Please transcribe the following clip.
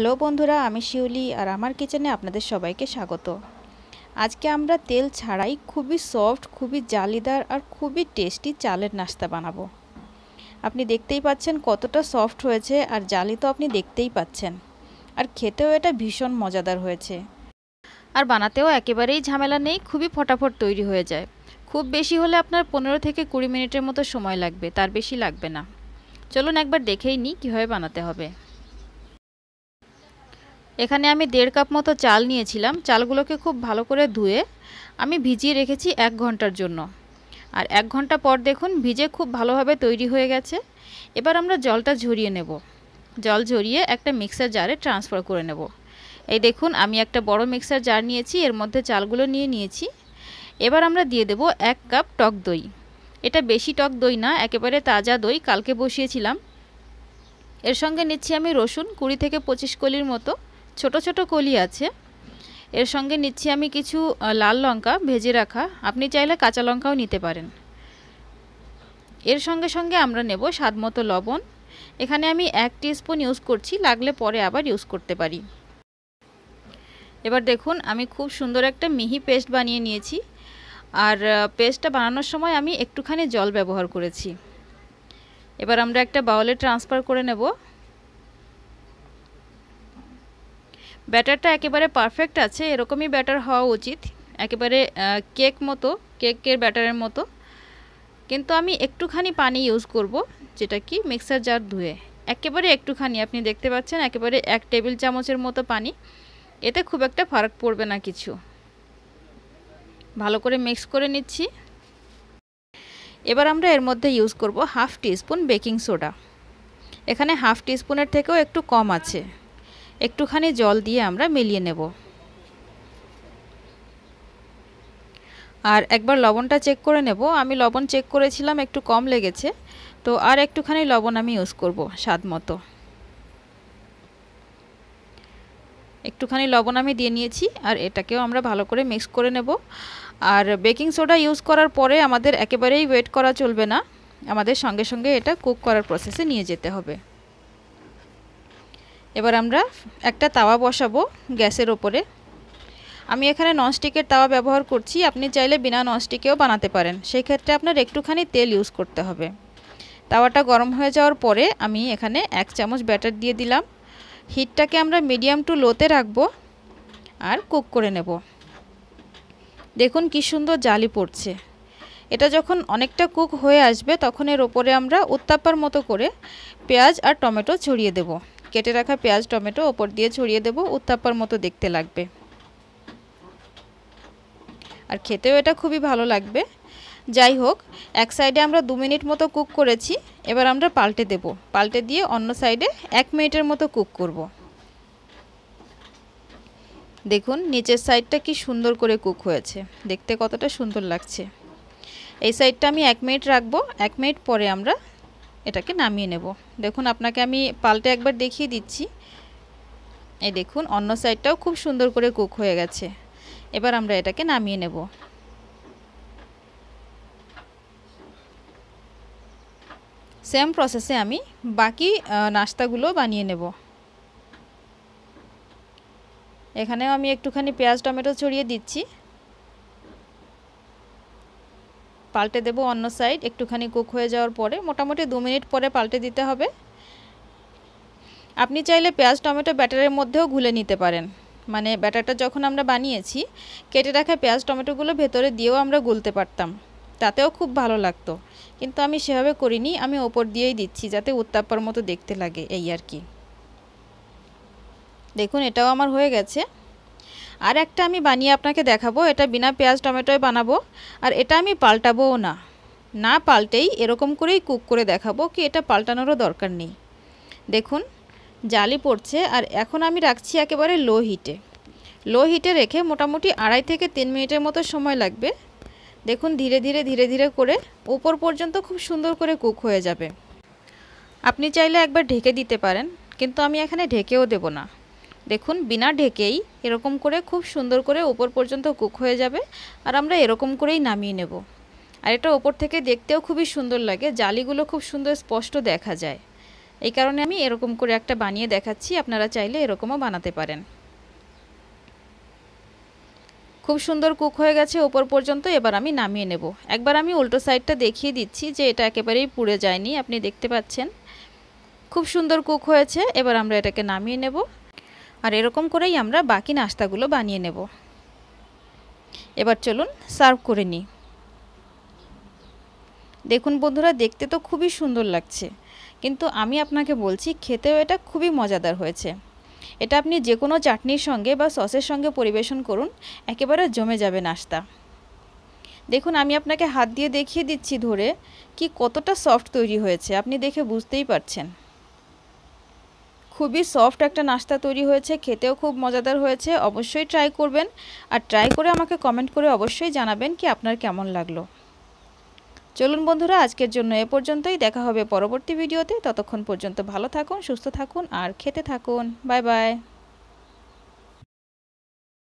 Hello বন্ধুরা আমি শিউলি আর আমার কিচেনে আপনাদের সবাইকে স্বাগত আজকে আমরা তেল ছাড়াই খুবই সফট খুবই জালিদার আর খুবই টেস্টি চালের নাস্তা বানাবো আপনি দেখতেই পাচ্ছেন কতটা সফট হয়েছে আর জালি তো আপনি দেখতেই পাচ্ছেন আর খেতেও এটা ভীষণ মজাদার হয়েছে আর বানাতেও একেবারেই ঝামেলা নেই খুবই ফটাফট তৈরি হয়ে যায় খুব বেশি হলে আপনার পনেরো থেকে কুড়ি মিনিটের মতো সময় লাগবে তার বেশি লাগবে না চলুন একবার দেখেই নিই কীভাবে বানাতে হবে এখানে আমি দেড় কাপ মতো চাল নিয়েছিলাম চালগুলোকে খুব ভালো করে ধুয়ে আমি ভিজিয়ে রেখেছি এক ঘন্টার জন্য আর এক ঘন্টা পর দেখুন ভিজে খুব ভালোভাবে তৈরি হয়ে গেছে এবার আমরা জলটা ঝরিয়ে নেব জল ঝরিয়ে একটা মিক্সার জারে ট্রান্সফার করে নেব এই দেখুন আমি একটা বড় মিক্সার জার নিয়েছি এর মধ্যে চালগুলো নিয়ে নিয়েছি এবার আমরা দিয়ে দেব এক কাপ টক দই এটা বেশি টক দই না একেবারে তাজা দই কালকে বসিয়েছিলাম এর সঙ্গে নিচ্ছি আমি রসুন কুড়ি থেকে পঁচিশ কলির মতো ছোট ছোট কলি আছে এর সঙ্গে নিচ্ছি আমি কিছু লাল লঙ্কা ভেজে রাখা আপনি চাইলে কাঁচা লঙ্কাও নিতে পারেন এর সঙ্গে সঙ্গে আমরা নেব স্বাদমতো লবণ এখানে আমি এক স্পুন ইউজ করছি লাগলে পরে আবার ইউজ করতে পারি এবার দেখুন আমি খুব সুন্দর একটা মিহি পেস্ট বানিয়ে নিয়েছি আর পেস্টটা বানানোর সময় আমি একটুখানি জল ব্যবহার করেছি এবার আমরা একটা বাউলে ট্রান্সফার করে নেব ব্যাটারটা একেবারে পারফেক্ট আছে এরকমই ব্যাটার হওয়া উচিত একেবারে কেক মতো কেকের ব্যাটারের মতো কিন্তু আমি একটুখানি পানি ইউজ করব যেটা কি মিক্সার জার ধুয়ে একেবারে একটুখানি আপনি দেখতে পাচ্ছেন একেবারে এক টেবিল চামচের মতো পানি এতে খুব একটা ফারাক পড়বে না কিছু ভালো করে মিক্স করে নিচ্ছি এবার আমরা এর মধ্যে ইউজ করব হাফ টিস্পুন বেকিং সোডা এখানে হাফ টিস্পুনের থেকেও একটু কম আছে একটুখানি জল দিয়ে আমরা মিলিয়ে নেব আর একবার লবণটা চেক করে নেব আমি লবণ চেক করেছিলাম একটু কম লেগেছে তো আর একটুখানি লবণ আমি ইউজ করব স্বাদ মতো একটুখানি লবণ আমি দিয়ে নিয়েছি আর এটাকেও আমরা ভালো করে মিক্স করে নেব আর বেকিং সোডা ইউজ করার পরে আমাদের একেবারেই ওয়েট করা চলবে না আমাদের সঙ্গে সঙ্গে এটা কুক করার প্রসেসে নিয়ে যেতে হবে এবার আমরা একটা তাওয়া বসাবো গ্যাসের ওপরে আমি এখানে ননস্টিকের তাওয়া ব্যবহার করছি আপনি চাইলে বিনা ননস্টিকেও বানাতে পারেন সেই ক্ষেত্রে আপনার একটুখানি তেল ইউজ করতে হবে তাওয়াটা গরম হয়ে যাওয়ার পরে আমি এখানে এক চামচ ব্যাটার দিয়ে দিলাম হিটটাকে আমরা মিডিয়াম টু লোতে রাখবো আর কুক করে নেব দেখুন কি সুন্দর জালি পড়ছে এটা যখন অনেকটা কুক হয়ে আসবে তখন এর ওপরে আমরা উত্তাপার মতো করে পেঁয়াজ আর টমেটো ছড়িয়ে দেবো কেটে রাখা পেঁয়াজ টমেটো ওপর দিয়ে ছড়িয়ে দেবো উত্তাপ্পার মতো দেখতে লাগবে আর খেতেও এটা খুবই ভালো লাগবে যাই হোক এক সাইডে আমরা দু মিনিট মতো কুক করেছি এবার আমরা পাল্টে দেব পাল্টে দিয়ে অন্য সাইডে এক মিনিটের মতো কুক করব। দেখুন নিচের সাইডটা কি সুন্দর করে কুক হয়েছে দেখতে কতটা সুন্দর লাগছে এই সাইডটা আমি এক মিনিট রাখবো এক মিনিট পরে আমরা এটাকে নামিয়ে নেব দেখুন আপনাকে আমি পাল্টে একবার দেখিয়ে দিচ্ছি এই দেখুন অন্য সাইডটাও খুব সুন্দর করে কুক হয়ে গেছে এবার আমরা এটাকে নামিয়ে নেব সেম প্রসেসে আমি বাকি নাস্তাগুলো বানিয়ে নেব এখানেও আমি একটুখানি পেঁয়াজ টমেটো ছড়িয়ে দিচ্ছি পাল্টে দেব অন্য সাইড একটুখানি কুক হয়ে যাওয়ার পরে মোটামুটি দু মিনিট পরে পাল্টে দিতে হবে আপনি চাইলে পেঁয়াজ টমেটো ব্যাটারের মধ্যেও ঘুলে নিতে পারেন মানে ব্যাটারটা যখন আমরা বানিয়েছি কেটে রাখা পেঁয়াজ টমেটোগুলো ভেতরে দিয়েও আমরা গুলতে পারতাম তাতেও খুব ভালো লাগতো কিন্তু আমি সেভাবে করিনি আমি ওপর দিয়েই দিচ্ছি যাতে উত্তাপ্পার মতো দেখতে লাগে এই আর কি দেখুন এটাও আমার হয়ে গেছে আর একটা আমি বানিয়ে আপনাকে দেখাবো এটা বিনা পেঁয়াজ টমেটোয় বানাবো আর এটা আমি পাল্টাবোও না না পাল্টেই এরকম করেই কুক করে দেখাবো কি এটা পাল্টানোরও দরকার নেই দেখুন জালি পড়ছে আর এখন আমি রাখছি একেবারে লো হিটে লো হিটে রেখে মোটামুটি আড়াই থেকে তিন মিনিটের মতো সময় লাগবে দেখুন ধীরে ধীরে ধীরে ধীরে করে উপর পর্যন্ত খুব সুন্দর করে কুক হয়ে যাবে আপনি চাইলে একবার ঢেকে দিতে পারেন কিন্তু আমি এখানে ঢেকেও দেব না দেখুন বিনা ঢেকেই এরকম করে খুব সুন্দর করে ওপর পর্যন্ত কুক হয়ে যাবে আর আমরা এরকম করেই নামিয়ে নেব আর এটা ওপর থেকে দেখতেও খুবই সুন্দর লাগে জালিগুলো খুব সুন্দর স্পষ্ট দেখা যায় এই কারণে আমি এরকম করে একটা বানিয়ে দেখাচ্ছি আপনারা চাইলে এরকমও বানাতে পারেন খুব সুন্দর কুক হয়ে গেছে ওপর পর্যন্ত এবার আমি নামিয়ে নেব একবার আমি উল্টো সাইডটা দেখিয়ে দিচ্ছি যে এটা একেবারেই পুড়ে যায়নি আপনি দেখতে পাচ্ছেন খুব সুন্দর কুক হয়েছে এবার আমরা এটাকে নামিয়ে নেব আর এরকম করেই আমরা বাকি নাস্তাগুলো বানিয়ে নেব এবার চলুন সার্ভ করে নিই দেখুন বন্ধুরা দেখতে তো খুবই সুন্দর লাগছে কিন্তু আমি আপনাকে বলছি খেতেও এটা খুবই মজাদার হয়েছে এটা আপনি যে কোনো চাটনির সঙ্গে বা সসের সঙ্গে পরিবেশন করুন একেবারে জমে যাবে নাস্তা দেখুন আমি আপনাকে হাত দিয়ে দেখিয়ে দিচ্ছি ধরে কি কতটা সফট তৈরি হয়েছে আপনি দেখে বুঝতেই পারছেন খুবই সফট একটা নাস্তা তৈরি হয়েছে খেতেও খুব মজাদার হয়েছে অবশ্যই ট্রাই করবেন আর ট্রাই করে আমাকে কমেন্ট করে অবশ্যই জানাবেন কি আপনার কেমন লাগলো চলুন বন্ধুরা আজকের জন্য এ পর্যন্তই দেখা হবে পরবর্তী ভিডিওতে ততক্ষণ পর্যন্ত ভালো থাকুন সুস্থ থাকুন আর খেতে থাকুন বাই বাই